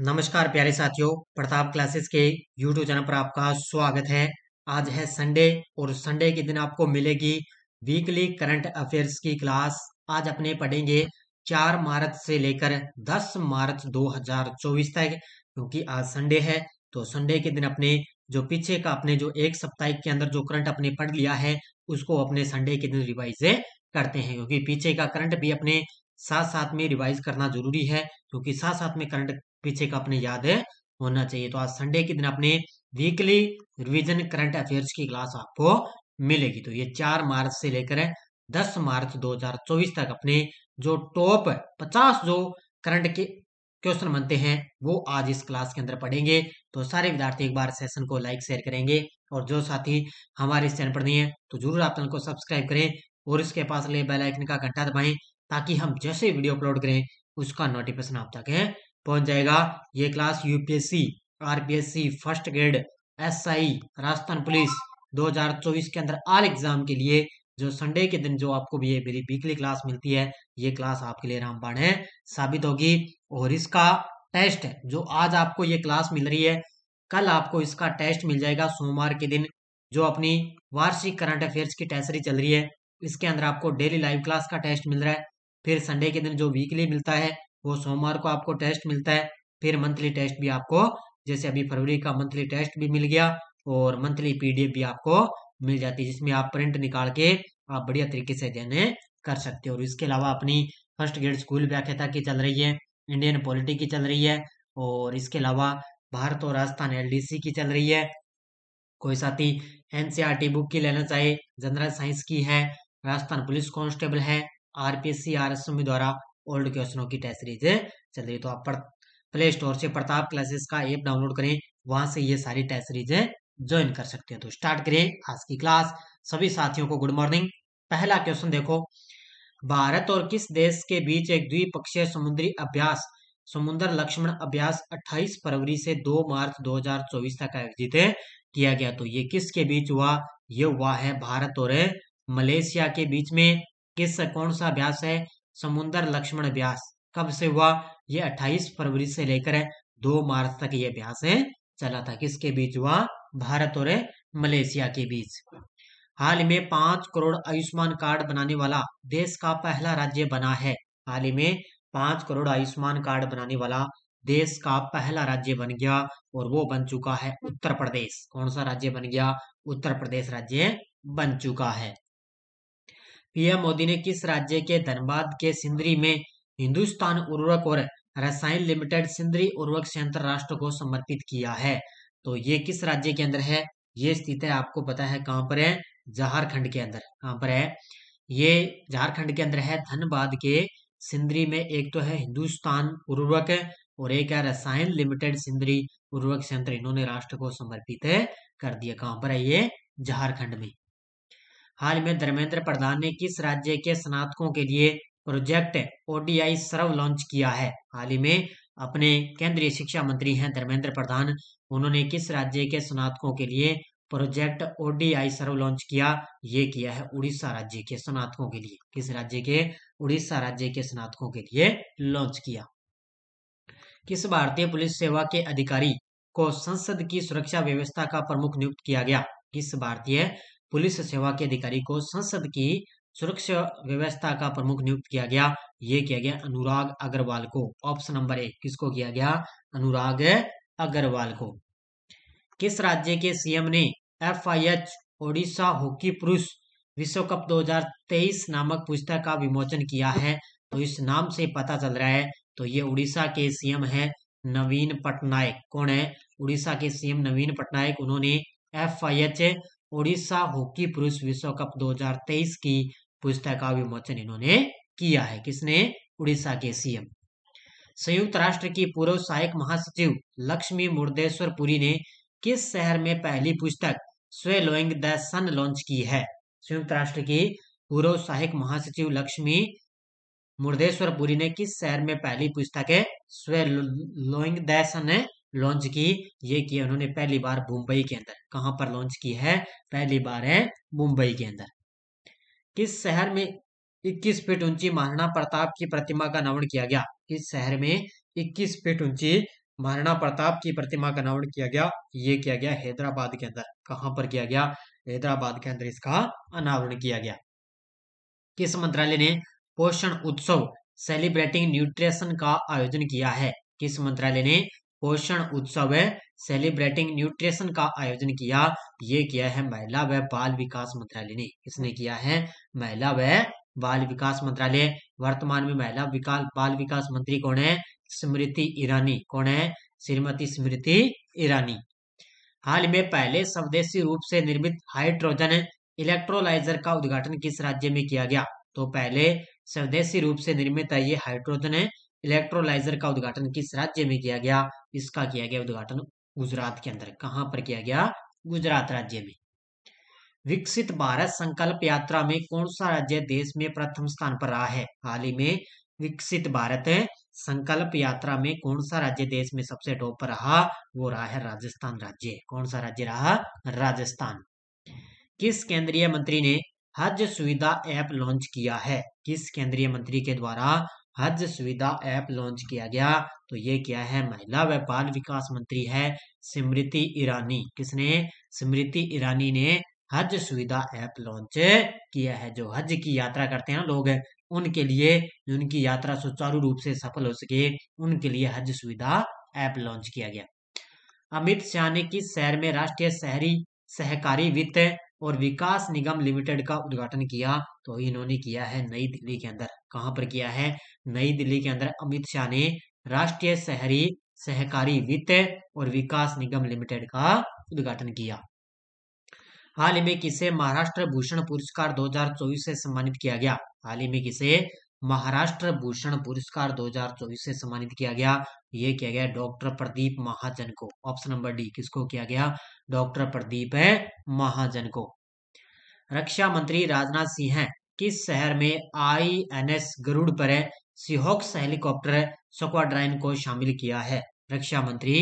नमस्कार प्यारे साथियों प्रताप क्लासेस के यूट्यूब चैनल पर आपका स्वागत है आज है संडे और संडे के दिन आपको मिलेगी वीकली करंट अफेयर्स की क्लास आज अपने पढ़ेंगे चार मार्च से लेकर दस मार्च 2024 तक क्योंकि आज संडे है तो संडे के दिन अपने जो पीछे का अपने जो एक सप्ताह के अंदर जो करंट अपने पढ़ लिया है उसको अपने संडे के दिन रिवाइज करते हैं क्योंकि पीछे का करंट भी अपने साथ साथ में रिवाइज करना जरूरी है क्योंकि साथ साथ में करंट पीछे का अपने याद है होना चाहिए तो आज संडे के दिन अपने वीकली रिवीजन करंट अफेयर्स की क्लास आपको मिलेगी तो ये चार मार्च से लेकर दस मार्च 2024 तक अपने जो टॉप 50 जो करंट के क्वेश्चन बनते हैं वो आज इस क्लास के अंदर पढ़ेंगे तो सारे विद्यार्थी एक बार सेशन को लाइक शेयर करेंगे और जो साथी हमारे इस चैनल पर नहीं है तो जरूर आप चैनल को सब्सक्राइब करें और इसके पास ले बेल आइकन का घंटा दबाएं ताकि हम जैसे वीडियो अपलोड करें उसका नोटिफिकेशन आप तक पहुंच जाएगा ये class UPSC RPSC first grade SI Rajasthan police 2024 के अंदर आल एग्जाम के लिए जो संडे के दिन जो आपको भी ये मेरी वीकली क्लास मिलती है ये क्लास आपके लिए रामबाण है साबित होगी और इसका टेस्ट जो आज आपको ये क्लास मिल रही है कल आपको इसका टेस्ट मिल जाएगा सोमवार के दिन जो अपनी वार्षिक करंट अफेयर्स की टेस्टरी चल रही है इसके अंदर आपको डेली लाइव क्लास का टेस्ट मिल रहा है फिर संडे के दिन जो वीकली मिलता है वो सोमवार को आपको टेस्ट मिलता है फिर मंथली टेस्ट भी आपको जैसे अभी फरवरी का मंथली टेस्ट भी मिल गया और मंथली पीडीएफ भी आपको मिल जाती है जिसमें आप प्रिंट निकाल के आप बढ़िया तरीके से अध्ययन कर सकते हो और इसके अलावा अपनी फर्स्ट ग्रेड स्कूल व्याख्याता की चल रही है इंडियन पॉलिटी की चल रही है और इसके अलावा भारत और राजस्थान एलडीसी की चल रही है कोई साथी एनसीआरटी बुक e की लेना चाहे जनरल साइंस की है राजस्थान पुलिस कांस्टेबल है आरपीएससी आरएसएमबी द्वारा ओल्ड क्वेश्चनों की टेस्ट सीरीज चल रही है तो आप प्ले स्टोर से प्रताप क्लासेस का ऐप डाउनलोड करें वहां से ये सारी टेस्ट सीरीज ज्वाइन कर सकते हैं तो स्टार्ट करें आज की क्लास सभी साथियों को गुड मॉर्निंग पहला क्वेश्चन देखो भारत और किस देश के बीच एक द्विपक्षीय समुद्री अभ्यास समुद्र लक्ष्मण अभ्यास 28 फरवरी से 2 मार्च 2024 तक आयोजित किया गया तो ये किसके बीच हुआ ये हुआ है भारत और मलेशिया के बीच में किस कौन सा अभ्यास है समुन्दर लक्ष्मण अभ्यास कब से हुआ ये 28 फरवरी से लेकर दो मार्च तक ये अभ्यास चला था किसके बीच हुआ भारत और मलेशिया के बीच हाल में पांच करोड़ आयुष्मान कार्ड बनाने वाला देश का पहला राज्य बना है हाल ही में पांच करोड़ आयुष्मान कार्ड बनाने वाला देश का पहला राज्य बन गया और वो बन चुका है उत्तर प्रदेश कौन सा राज्य बन गया उत्तर प्रदेश राज्य बन चुका है पीएम मोदी ने किस राज्य के धनबाद के सिंदरी में हिंदुस्तान उर्वरक और रसायन लिमिटेड सिंदरी उर्वरक संयंत्र राष्ट्र को समर्पित किया है तो ये किस राज्य के अंदर है ये स्थित है आपको पता है कहाँ पर है झारखंड के अंदर कहाँ पर है ये झारखंड के अंदर है धनबाद के सिंदरी में एक तो है हिंदुस्तान उर्वरक और एक है रसायन लिमिटेड सिंदरी उर्वरक संयंत्र इन्होंने राष्ट्र को समर्पित कर दिया कहाँ पर है ये झारखंड में हाल में धर्मेंद्र प्रधान ने किस राज्य के स्नातकों के लिए प्रोजेक्ट ओडीआई सर्व लॉन्च किया है हाल ही में अपने केंद्रीय शिक्षा मंत्री हैं धर्मेंद्र प्रधान उन्होंने किस राज्य के स्नातकों के लिए प्रोजेक्ट ओडीआई सर्व लॉन्च किया ये किया है उड़ीसा राज्य के स्नातकों के लिए किस राज्य के उड़ीसा राज्य के स्नातकों के लिए लॉन्च किया किस भारतीय पुलिस सेवा के अधिकारी को संसद की सुरक्षा व्यवस्था का प्रमुख नियुक्त किया गया किस भारतीय पुलिस सेवा के अधिकारी को संसद की सुरक्षा व्यवस्था का प्रमुख नियुक्त किया गया ये किया गया अनुराग अग्रवाल को ऑप्शन नंबर एक किसको किया गया अनुराग अग्रवाल को किस राज्य के सीएम ने F I H Odisha hockey पुरुष विश्व कप 2023 नामक पुस्तक का विमोचन किया है तो इस नाम से पता चल रहा है तो ये उड़ीसा के सीएम है नवीन पटनायक कौन है उड़ीसा के सीएम नवीन पटनायक उन्होंने F I H Odisha hockey पुरुष विश्व कप 2023 की पुस्तक का विमोचन इन्होंने किया है किसने उड़ीसा के सीएम संयुक्त राष्ट्र की पूर्व सहायक महासचिव लक्ष्मी मुर्देश्वर पुरी ने किस शहर में पहली पुस्तक स्वे लोइंग द सन लॉन्च की है संयुक्त राष्ट्र की पूर्व सहायक महासचिव लक्ष्मी मुर्देश्वर पुरी ने किस शहर में पहली पुस्तक है स्वे लोइंग द सन लॉन्च की ये किया उन्होंने पहली बार मुंबई के अंदर कहां पर लॉन्च की है पहली बार है मुंबई के अंदर किस शहर में 21 फीट ऊंची महाराणा प्रताप की प्रतिमा का नवण किया गया इस शहर में 21 फीट ऊंची महाराणा प्रताप की प्रतिमा का नवण किया गया ये किया गया हैदराबाद के अंदर कहाँ पर किया गया हैदराबाद के अंदर इसका अनावरण किया गया किस मंत्रालय ने पोषण उत्सव सेलिब्रेटिंग न्यूट्रिशन का आयोजन किया है किस मंत्रालय ने पोषण उत्सव है सेलिब्रेटिंग न्यूट्रिशन का आयोजन किया ये किया है महिला व बाल विकास मंत्रालय ने इसने किया है महिला व बाल विकास मंत्रालय वर्तमान में महिला विकास बाल विकास मंत्री कौन है स्मृति ईरानी कौन है श्रीमती स्मृति ईरानी हाल में पहले स्वदेशी रूप से निर्मित हाइड्रोजन इलेक्ट्रोलाइजर का उद्घाटन किस राज्य में किया गया तो पहले स्वदेशी रूप से निर्मित है ये हाइड्रोजन इलेक्ट्रोलाइजर का उद्घाटन किस राज्य में किया गया इसका किया गया उद्घाटन गुजरात के अंदर कहां पर किया गया गुजरात राज्य में विकसित भारत संकल्प यात्रा में कौन सा राज्य देश में प्रथम स्थान पर रहा है हाल ही में विकसित भारत संकल्प यात्रा में कौन सा राज्य देश में सबसे टॉप पर रहा वो रहा है राजस्थान राज्य कौन सा राज्य रहा राजस्थान किस केंद्रीय मंत्री ने हज सुविधा ऐप लॉन्च किया है किस केंद्रीय मंत्री के द्वारा हज सुविधा ऐप लॉन्च किया गया तो ये क्या है महिला व बाल विकास मंत्री है स्मृति ईरानी किसने स्मृति ईरानी ने हज सुविधा ऐप लॉन्च किया है जो हज की यात्रा करते हैं लोग उनके लिए उनकी यात्रा सुचारू रूप से सफल हो सके उनके लिए हज सुविधा ऐप लॉन्च किया गया अमित शाह ने किस शहर में राष्ट्रीय शहरी सहकारी वित्त और विकास निगम लिमिटेड का उद्घाटन किया तो इन्होंने किया है नई दिल्ली के अंदर कहां पर किया है नई दिल्ली के अंदर अमित शाह ने राष्ट्रीय शहरी सहकारी वित्त और विकास निगम लिमिटेड का उद्घाटन किया हाल ही में किसे महाराष्ट्र भूषण पुरस्कार 2024 से सम्मानित किया गया हाल ही में किसे महाराष्ट्र भूषण पुरस्कार 2024 से सम्मानित किया गया यह किया गया डॉक्टर प्रदीप महाजन को ऑप्शन नंबर डी किसको किया गया डॉक्टर प्रदीप महाजन को रक्षा मंत्री राजनाथ सिंह किस शहर में आई एन एस गरुड़ पर सिहोक्स हेलीकॉप्टर स्क्वाड्राइन को शामिल किया है रक्षा मंत्री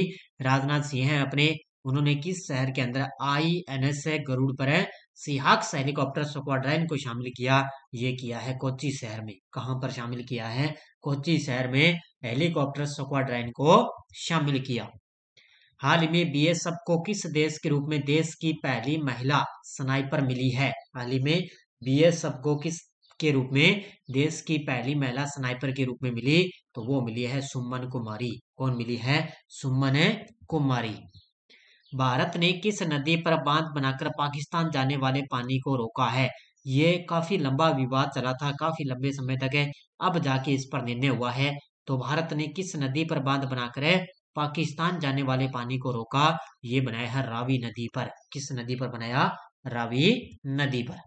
राजनाथ सिंह हैं अपने उन्होंने किस शहर के अंदर आई एन एस गरुड़ पर सिहाक्स हेलीकॉप्टर स्क्वाड्राइन को शामिल किया ये किया है कोची शहर में कहां पर शामिल किया है कोची शहर में हेलीकॉप्टर स्क्वाड्राइन को शामिल किया हाल ही में बी एस एफ को किस देश के रूप में देश की पहली महिला स्नाइपर मिली है हाल ही में बी सबको किस के रूप में देश की पहली महिला स्नाइपर के रूप में मिली तो वो मिली है सुमन कुमारी कौन मिली है सुमन कुमारी भारत ने किस नदी पर बांध बनाकर पाकिस्तान जाने वाले पानी को रोका है ये काफी लंबा विवाद चला था काफी लंबे समय तक है अब जाके इस पर निर्णय हुआ है तो भारत ने किस नदी पर बांध बनाकर पाकिस्तान जाने वाले पानी को रोका ये बनाया है रावी नदी पर किस नदी पर बनाया रावी नदी पर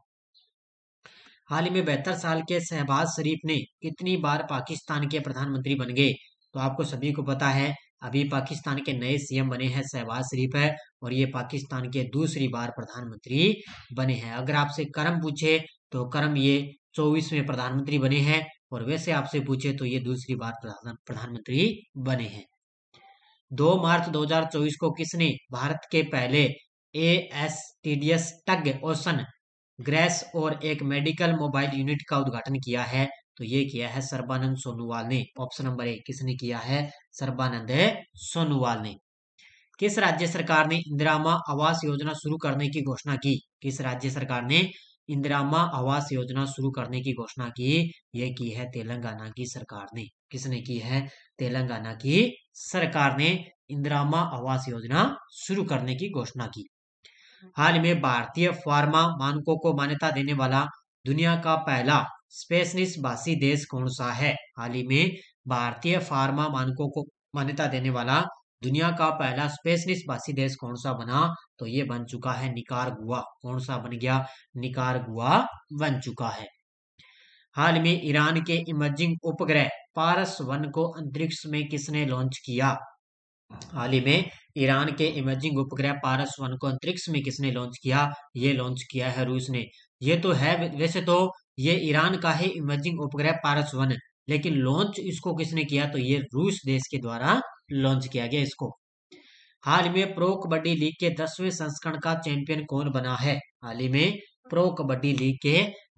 हाल ही में बहत्तर साल के शहबाज शरीफ ने कितनी बार पाकिस्तान के प्रधानमंत्री बन गए तो आपको सभी को पता है अभी पाकिस्तान के नए सीएम बने हैं शहबाज शरीफ है और ये पाकिस्तान के दूसरी बार प्रधानमंत्री बने हैं अगर आपसे करम पूछे तो करम ये चौबीसवें प्रधानमंत्री बने हैं और वैसे आपसे पूछे तो ये दूसरी बार प्रधानमंत्री बने हैं दो मार्च 2024 को किसने भारत के पहले A S T D S tug Ocean Grace और एक मेडिकल मोबाइल यूनिट का उद्घाटन किया है तो ये किया है सर्बानंद सोनोवाल ने ऑप्शन नंबर एक किसने किया है सर्बानंद सोनोवाल ने किस राज्य सरकार ने इंदिरामा आवास योजना शुरू करने की घोषणा की किस राज्य सरकार ने इंदिरामा आवास योजना शुरू करने की घोषणा की यह की है तेलंगाना की सरकार ने किसने की है तेलंगाना की सरकार ने इंदिरामा आवास योजना शुरू करने की घोषणा की हाल में भारतीय फार्मा मानकों को मान्यता देने वाला दुनिया का पहला स्पेसनिस बासी देश कौन सा है हाल ही में भारतीय फार्मा मानकों को मान्यता देने वाला दुनिया का पहला स्पेसनिस बासी देश कौन सा बना तो ये बन चुका है निकार गुआ कौन सा बन गया निकार गुआ बन चुका है हाल में ईरान के इमर्जिंग उपग्रह पारस वन को अंतरिक्ष में किसने लॉन्च किया हाल ही में ईरान के इमर्जिंग उपग्रह पारस वन को अंतरिक्ष में किसने लॉन्च किया ये लॉन्च किया है रूस ने ये तो है वैसे तो ये ईरान का है इमर्जिंग उपग्रह पारस वन लेकिन लॉन्च इसको किसने किया तो ये रूस देश के द्वारा लॉन्च किया गया इसको हाल ही में प्रो कबड्डी लीग के दसवें संस्करण का चैंपियन कौन बना है हाल ही में प्रो कबड्डी लीग के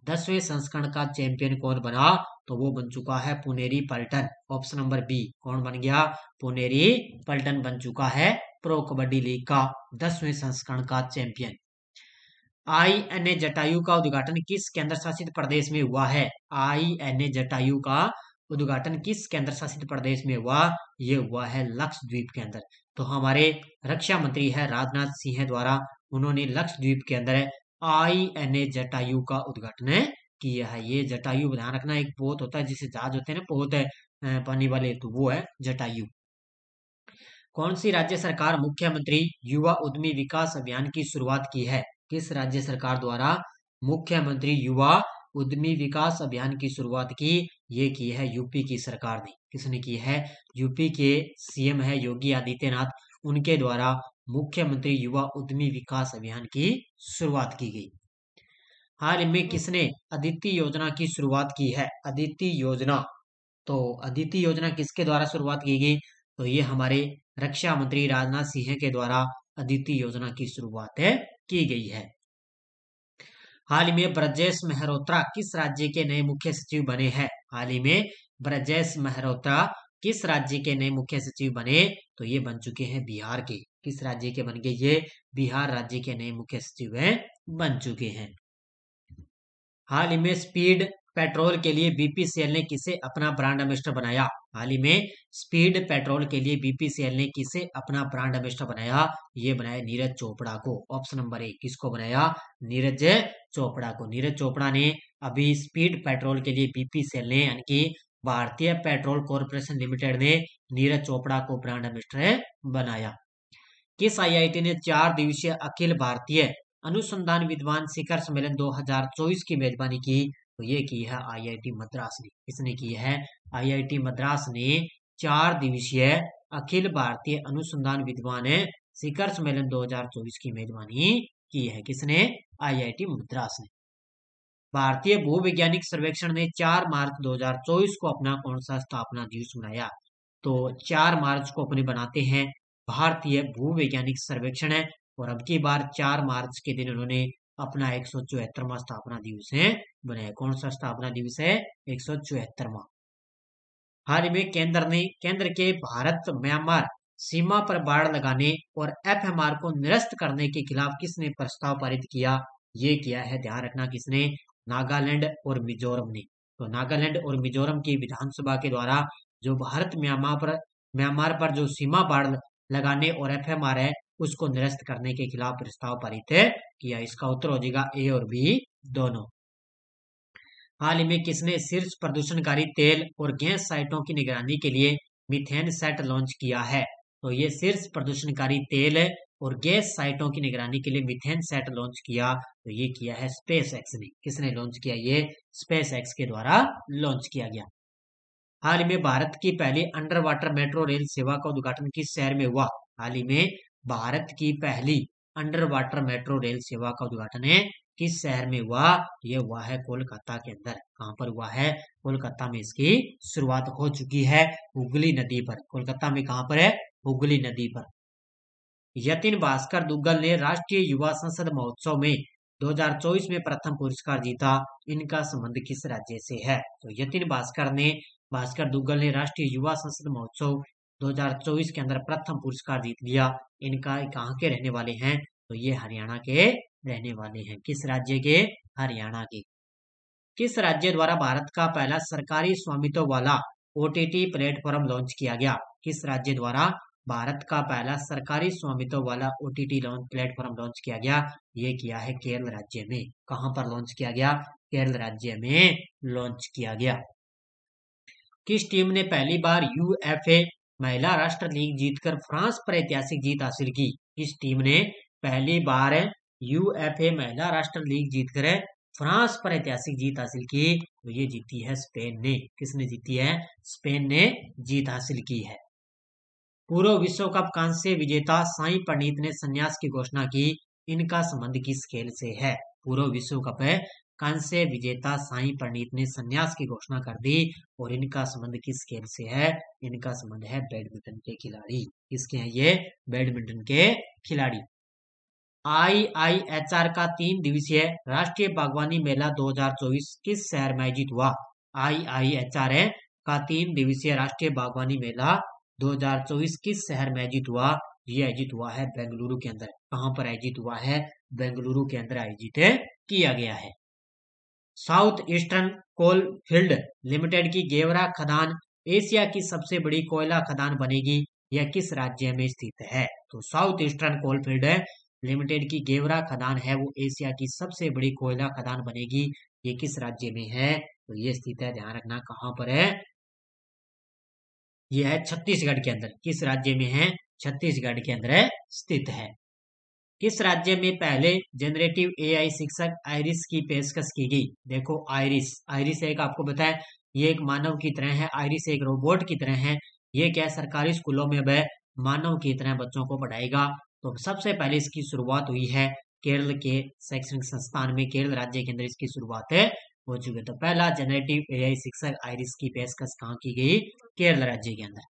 दसवें संस्करण का चैंपियन कौन बना तो वो बन चुका है Puneri Paltan option number B कौन बन गया पुनेरी पल्टन बन चुका है प्रो कबड्डी लीग का दसवें संस्करण का champion I N A Jatayu का उद्घाटन किस केंद्र शासित प्रदेश में हुआ है आई एन ए जटायु का उद्घाटन किस केंद्र शासित प्रदेश में हुआ ये हुआ है लक्षद्वीप के अंदर तो हमारे रक्षा मंत्री है राजनाथ सिंह द्वारा उन्होंने लक्षद्वीप के अंदर आई एन ए जटायु का उद्घाटन किया है ये जटायु ध्यान रखना एक पोत होता है जिसे जहाज होते हैं ना पोत है पानी वाले तो वो है जटायु कौन सी राज्य सरकार मुख्यमंत्री युवा उद्यमी विकास अभियान की शुरुआत की है किस राज्य सरकार द्वारा मुख्यमंत्री युवा उद्यमी विकास अभियान की शुरुआत की ये की है यूपी की सरकार ने किसने की है यूपी के सीएम है योगी आदित्यनाथ उनके द्वारा मुख्यमंत्री युवा उद्यमी विकास अभियान की शुरुआत की गई हाल में किसने अदिति योजना की शुरुआत की है अदिति योजना तो अदिति योजना किसके द्वारा शुरुआत की गई तो ये हमारे रक्षा मंत्री राजनाथ सिंह के द्वारा अदिति योजना की शुरुआत की गई है हाल ही में ब्रजेश मेहरोत्रा किस राज्य के नए मुख्य सचिव बने हैं हाल ही में ब्रजेश मेहरोत्रा किस राज्य के नए मुख्य सचिव बने तो ये बन चुके हैं बिहार के किस राज्य के बन गए ये बिहार राज्य के नए मुख्य सचिव है बन चुके हैं हाल ही में स्पीड पेट्रोल के लिए बीपीसीएल ने किसे अपना ब्रांड एम्बेस्टर बनाया हाल ही में स्पीड पेट्रोल के लिए बीपीसीएल ने किसे अपना ब्रांड एम्बेस्टर बनाया ये बनाया नीरज चोपड़ा को ऑप्शन नंबर एक किसको बनाया नीरज चोपड़ा को नीरज चोपड़ा ने अभी स्पीड पेट्रोल के लिए बीपीसीएल ने यानी कि भारतीय पेट्रोल कॉरपोरेशन लिमिटेड ने नीरज चोपड़ा को ब्रांड एम्बेस्टर बनाया किस आईआईटी ने चार दिवसीय अखिल भारतीय अनुसंधान विद्वान शिखर सम्मेलन 2024 की मेजबानी की तो ये की है आईआईटी मद्रास ने किसने की है आईआईटी मद्रास ने चार दिवसीय अखिल भारतीय अनुसंधान विद्वान शिखर सम्मेलन 2024 की मेजबानी की है किसने आईआईटी मद्रास ने भारतीय भूवैज्ञानिक सर्वेक्षण ने 4 मार्च 2024 को अपना कौन सा स्थापना दिवस मनाया तो 4 मार्च को अपने बनाते हैं भारतीय भूवैज्ञानिक सर्वेक्षण है और अब की बार चार मार्च के दिन उन्होंने अपना एक सौ चौहत्तरवा स्थापना दिवस है बनाया कौन सा स्थापना दिवस है एक सौ ही में केंद्र ने केंद्र के भारत म्यांमार सीमा पर बाढ़ लगाने और एफएमआर को निरस्त करने के खिलाफ किसने प्रस्ताव पारित किया ये किया है ध्यान रखना किसने नागालैंड और मिजोरम ने तो नागालैंड और मिजोरम की विधानसभा के द्वारा जो भारत म्यांमार पर म्यांमार पर जो सीमा बाढ़ लगाने और एफ एम आर है उसको निरस्त करने के खिलाफ प्रस्ताव पारित किया इसका उत्तर हो जाएगा ए और बी दोनों हाल ही में किसने शीर्ष प्रदूषणकारी तेल और गैस साइटों की निगरानी के लिए मिथेन सेट लॉन्च किया है तो ये शीर्ष प्रदूषणकारी तेल और गैस साइटों की निगरानी के लिए मिथेन सेट लॉन्च किया तो ये किया है स्पेस एक्स ने किसने लॉन्च किया ये स्पेस एक्स के द्वारा लॉन्च किया गया हाल ही में भारत की पहली अंडर वाटर मेट्रो रेल सेवा का उद्घाटन किस शहर में हुआ हाल ही में भारत की पहली अंडर वाटर मेट्रो रेल सेवा का उद्घाटन है किस शहर में हुआ यह हुआ है कोलकाता के अंदर कहां पर हुआ है कोलकाता में इसकी शुरुआत हो चुकी है हुगली नदी पर कोलकाता में कहां पर है हुगली नदी पर यतिन भास्कर दुग्गल ने राष्ट्रीय युवा संसद महोत्सव में 2024 में प्रथम पुरस्कार जीता इनका संबंध किस राज्य से है तो यतिन भास्कर ने भास्कर दुग्गल ने राष्ट्रीय युवा संसद महोत्सव 2024 के अंदर प्रथम पुरस्कार जीत लिया इनका कहाँ के रहने वाले हैं तो ये हरियाणा के रहने वाले हैं किस राज्य के हरियाणा के किस राज्य द्वारा भारत का पहला सरकारी स्वामित्व वाला ओटीटी प्लेटफॉर्म लॉन्च किया गया किस राज्य द्वारा भारत का पहला सरकारी स्वामित्व वाला ओटीटी लॉन्च प्लेटफॉर्म लॉन्च किया गया ये किया है केरल राज्य में कहा पर लॉन्च किया गया केरल राज्य में लॉन्च किया गया किस टीम ने पहली बार यूएफए महिला राष्ट्र लीग जीतकर फ्रांस पर ऐतिहासिक जीत हासिल की किस टीम ने पहली बार यूएफए महिला राष्ट्र लीग जीतकर फ्रांस पर ऐतिहासिक जीत हासिल की तो ये जीती है स्पेन ने किसने जीती है स्पेन ने जीत हासिल की है पूर्व विश्व कप कांस्य विजेता साई प्रणीत ने संन्यास की घोषणा की इनका संबंध किस खेल से है पूर्व विश्व कप कांस्य विजेता साई प्रणीत ने संन्यास की घोषणा कर दी और इनका संबंध किस खेल से है इनका संबंध है बैडमिंटन के खिलाड़ी किसके हैं ये बैडमिंटन के खिलाड़ी आई आई एच आर का तीन दिवसीय राष्ट्रीय बागवानी मेला 2024 किस शहर में आयोजित हुआ आई आई एच आर का तीन दिवसीय राष्ट्रीय बागवानी मेला 2024 किस शहर में आयोजित हुआ ये आयोजित हुआ है बेंगलुरु के अंदर कहाँ पर आयोजित हुआ है बेंगलुरु के अंदर आयोजित किया गया है South Eastern Coal Field Limited की गेवरा खदान एशिया की सबसे बड़ी कोयला खदान बनेगी यह किस राज्य में स्थित है तो South Eastern Coal Field Limited की गेवरा खदान है वो एशिया की सबसे बड़ी कोयला खदान बनेगी ये किस राज्य में है तो ये स्थित है ध्यान रखना कहाँ पर है यह है छत्तीसगढ़ के अंदर किस राज्य में है छत्तीसगढ़ के अंदर स्थित है किस राज्य में पहले जनरेटिव एआई शिक्षक आयरिस की पेशकश की गई देखो आयरिस आयरिस एक आपको बताया ये एक मानव की तरह है आयरिस एक रोबोट की तरह है ये क्या सरकारी स्कूलों में वह मानव की तरह बच्चों को पढ़ाएगा तो सबसे पहले इसकी शुरुआत हुई है केरल के शैक्षणिक संस्थान में केरल राज्य के अंदर इसकी शुरुआत हो चुकी है तो पहला जनरेटिव एआई शिक्षक आयरिस की पेशकश कहाँ की गई केरल राज्य के अंदर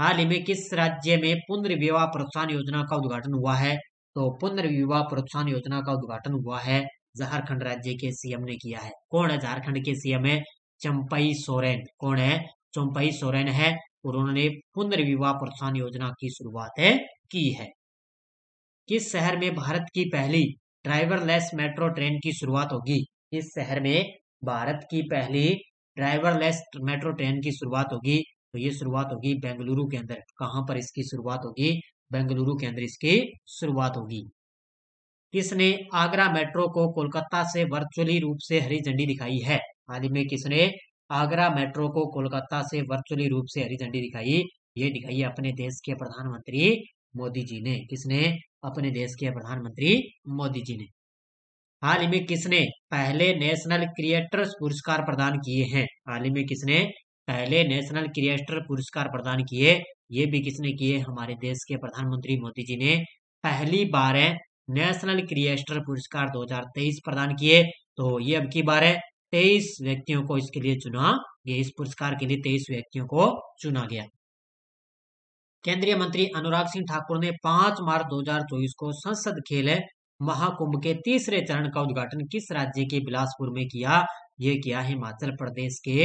हाल ही में किस राज्य में पुनर्विवाह प्रोत्साहन योजना का उद्घाटन हुआ है तो पुनर्विवाह प्रोत्साहन योजना का उद्घाटन हुआ है झारखंड राज्य के सीएम ने किया है कौन है झारखंड के सीएम है चंपई सोरेन कौन है चंपई सोरेन है और उन्होंने पुनर्विवाह प्रोत्साहन योजना की शुरुआत की है किस शहर में भारत की पहली ड्राइवर लेस मेट्रो ट्रेन की शुरुआत होगी इस शहर में भारत की पहली ड्राइवरलेस मेट्रो ट्रेन की शुरुआत होगी तो ये शुरुआत होगी बेंगलुरु के अंदर कहां पर इसकी शुरुआत होगी बेंगलुरु के अंदर इसकी शुरुआत होगी किसने आगरा मेट्रो को कोलकाता से वर्चुअली रूप से हरी झंडी दिखाई है हाल ही में किसने आगरा मेट्रो को कोलकाता से वर्चुअली रूप से हरी झंडी दिखाई ये दिखाई अपने देश के प्रधानमंत्री मोदी जी ने किसने अपने देश के प्रधानमंत्री मोदी जी ने हाल ही में किसने पहले नेशनल क्रिएटर्स पुरस्कार प्रदान किए हैं हाल ही में किसने पहले नेशनल क्रिएटर पुरस्कार प्रदान किए ये भी किसने किए हमारे देश के प्रधानमंत्री मोदी जी ने पहली बार है नेशनल क्रिएटर पुरस्कार 2023 प्रदान किए तो ये अब की बार है तेईस व्यक्तियों को इसके लिए चुना ये इस पुरस्कार के लिए तेईस व्यक्तियों को चुना गया केंद्रीय मंत्री अनुराग सिंह ठाकुर ने 5 मार्च 2024 को संसद खेल महाकुंभ के तीसरे चरण का उद्घाटन किस राज्य के बिलासपुर में किया ये क्या है हिमाचल प्रदेश के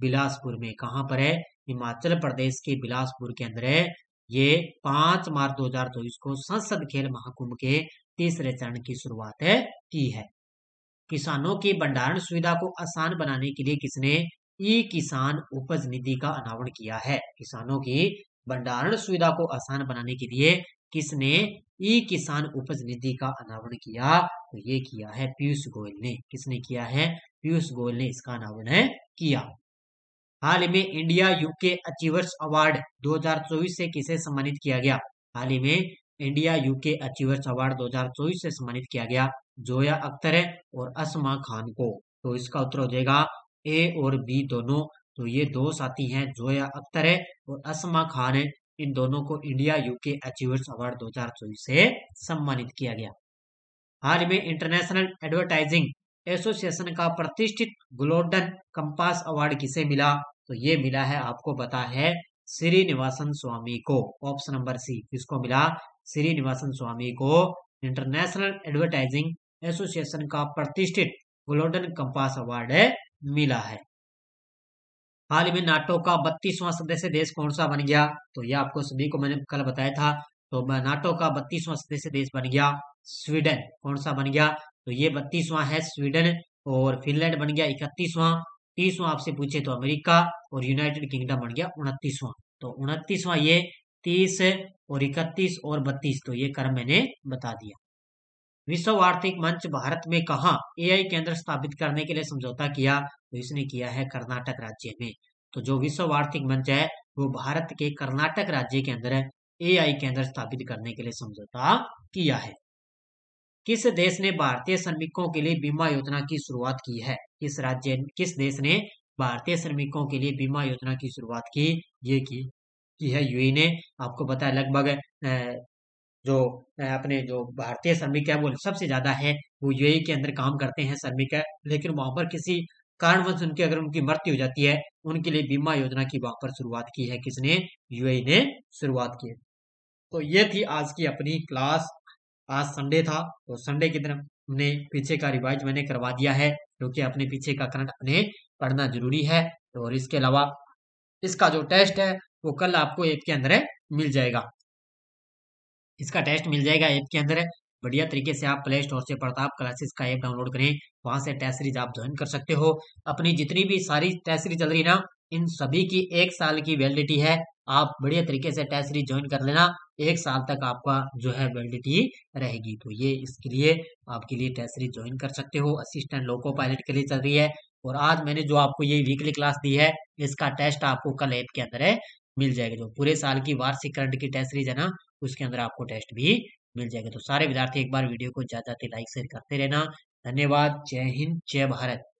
बिलासपुर में कहां पर है हिमाचल प्रदेश के बिलासपुर के अंदर है ये पांच मार्च दो हजार चौबीस को संसद खेल महाकुंभ के तीसरे चरण की शुरुआत है की है किसानों की भंडारण सुविधा को आसान बनाने के लिए किसने ई किसान उपज निधि का अनावरण किया है किसानों की भंडारण सुविधा को आसान बनाने के लिए किसने ई किसान उपज निधि का अनावरण किया तो ये किया है पीयूष गोयल ने किसने किया है पीयूष गोयल ने इसका अनावरण किया हाल ही में इंडिया यूके अचीवर्स अवार्ड 2024 से किसे सम्मानित किया गया हाल ही में इंडिया यूके अचीवर्स अवार्ड 2024 से सम्मानित किया गया जोया अख्तर है और असमा खान को तो इसका उत्तर हो जाएगा ए और बी दोनों तो ये दो साथी हैं जोया अख्तर है और असमा खान है इन दोनों को इंडिया यूके अचीवर्स अवार्ड 2024 से सम्मानित किया गया हाल में इंटरनेशनल एडवर्टाइजिंग एसोसिएशन का प्रतिष्ठित ग्लोडन कंपास अवार्ड किसे मिला तो ये मिला है आपको पता है श्रीनिवासन स्वामी को ऑप्शन नंबर सी किसको मिला श्रीनिवासन स्वामी को इंटरनेशनल एडवर्टाइजिंग एसोसिएशन का प्रतिष्ठित गोल्डन कंपास अवार्ड मिला है हाल ही में नाटो का बत्तीसवां सदस्य देश कौन सा बन गया तो यह आपको सभी को मैंने कल बताया था तो नाटो का बत्तीसवां सदस्य देश बन गया स्वीडन कौन सा बन गया तो ये बत्तीसवां है स्वीडन और फिनलैंड बन गया इकतीसवां तीसवां आपसे पूछे तो अमेरिका और यूनाइटेड किंगडम बन गया उनतीसवां तो उनतीसवां ये तीस और इकतीस और बत्तीस तो ये क्रम मैंने बता दिया विश्व आर्थिक मंच भारत में कहा एआई केंद्र स्थापित करने के लिए समझौता किया तो इसने किया है कर्नाटक राज्य में तो जो विश्व आर्थिक मंच है वो भारत के कर्नाटक राज्य के अंदर आई केंद्र स्थापित करने के लिए समझौता किया है किस देश ने भारतीय श्रमिकों के लिए बीमा योजना की शुरुआत की है किस राज्य किस देश ने भारतीय श्रमिकों के लिए बीमा योजना की शुरुआत की ये की, की है यू ने आपको पता है लगभग जो अपने जो भारतीय श्रमिक है वो सबसे ज्यादा है वो यूएई के अंदर काम करते हैं श्रमिक है लेकिन वहां पर किसी कारणवश उनकी अगर उनकी मृत्यु हो जाती है उनके लिए बीमा योजना की वहां पर शुरुआत की है किसने यूएई ने शुरुआत की तो ये थी आज की अपनी क्लास आज संडे था तो संडे के दिन हमने पीछे का रिवाइज मैंने करवा दिया है क्योंकि तो अपने पीछे का करंट अपने पढ़ना जरूरी है तो और इसके अलावा इसका जो टेस्ट है वो कल आपको ऐप के अंदर मिल जाएगा इसका टेस्ट मिल जाएगा ऐप के अंदर बढ़िया तरीके से आप प्ले स्टोर से प्रताप क्लासेस का ऐप डाउनलोड करें वहां से टेस्ट सीरीज आप ज्वाइन कर सकते हो अपनी जितनी भी सारी टेस्ट सीरीज चल रही ना इन सभी की एक साल की वैलिडिटी है आप बढ़िया तरीके से टेस्ट सीरीज ज्वाइन कर लेना एक साल तक आपका जो है वैलिडिटी रहेगी तो ये इसके लिए आपके लिए टेस्ट सीरीज ज्वाइन कर सकते हो असिस्टेंट लोको पायलट के लिए चल रही है और आज मैंने जो आपको ये वीकली क्लास दी है इसका टेस्ट आपको कल ऐप के अंदर मिल जाएगा जो पूरे साल की वार्षिक करंट की टेस्ट सीरीज है ना उसके अंदर आपको टेस्ट भी मिल जाएगा तो सारे विद्यार्थी एक बार वीडियो को ज्यादा लाइक शेयर करते रहना धन्यवाद जय हिंद जय भारत